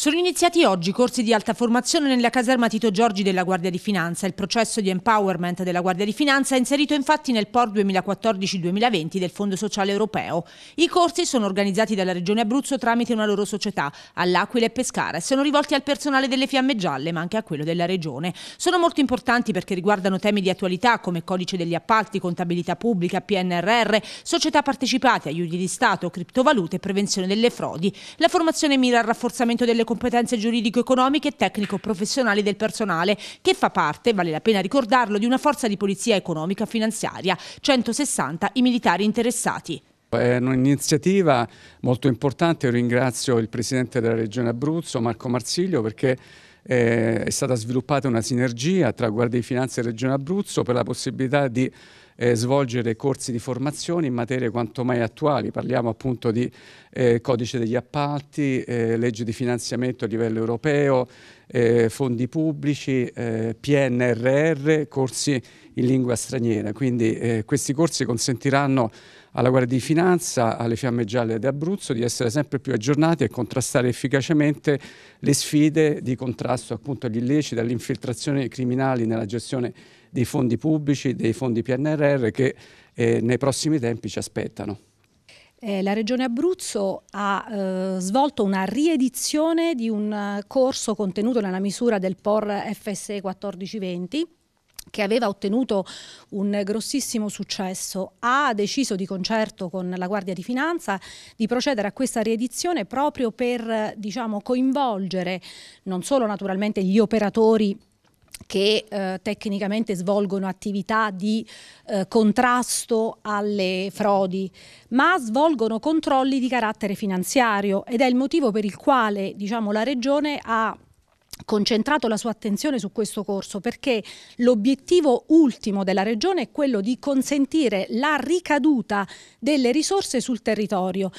Sono iniziati oggi corsi di alta formazione nella caserma Tito Giorgi della Guardia di Finanza. Il processo di empowerment della Guardia di Finanza è inserito infatti nel POR 2014-2020 del Fondo Sociale Europeo. I corsi sono organizzati dalla Regione Abruzzo tramite una loro società, all'Aquila e Pescara, e sono rivolti al personale delle Fiamme Gialle, ma anche a quello della Regione. Sono molto importanti perché riguardano temi di attualità come codice degli appalti, contabilità pubblica, PNRR, società partecipate, aiuti di Stato, criptovalute e prevenzione delle frodi. La formazione mira al rafforzamento delle competenze giuridico-economiche e tecnico-professionali del personale, che fa parte, vale la pena ricordarlo, di una forza di polizia economica finanziaria, 160 i militari interessati. È un'iniziativa molto importante, io ringrazio il Presidente della Regione Abruzzo, Marco Marsiglio, perché eh, è stata sviluppata una sinergia tra Guardia di Finanza e Regione Abruzzo per la possibilità di eh, svolgere corsi di formazione in materie quanto mai attuali, parliamo appunto di eh, codice degli appalti, eh, legge di finanziamento a livello europeo, eh, fondi pubblici, eh, PNRR, corsi in lingua straniera, quindi eh, questi corsi consentiranno alla Guardia di Finanza, alle Fiamme Gialle di Abruzzo di essere sempre più aggiornati e contrastare efficacemente le sfide di contrasto appunto agli illeciti, alle infiltrazioni criminali nella gestione dei fondi pubblici, dei fondi PNRR che eh, nei prossimi tempi ci aspettano. Eh, la Regione Abruzzo ha eh, svolto una riedizione di un eh, corso contenuto nella misura del POR FSE 1420 che aveva ottenuto un grossissimo successo, ha deciso di concerto con la Guardia di Finanza di procedere a questa riedizione proprio per diciamo, coinvolgere non solo naturalmente gli operatori che eh, tecnicamente svolgono attività di eh, contrasto alle frodi, ma svolgono controlli di carattere finanziario ed è il motivo per il quale diciamo, la Regione ha concentrato la sua attenzione su questo corso perché l'obiettivo ultimo della regione è quello di consentire la ricaduta delle risorse sul territorio.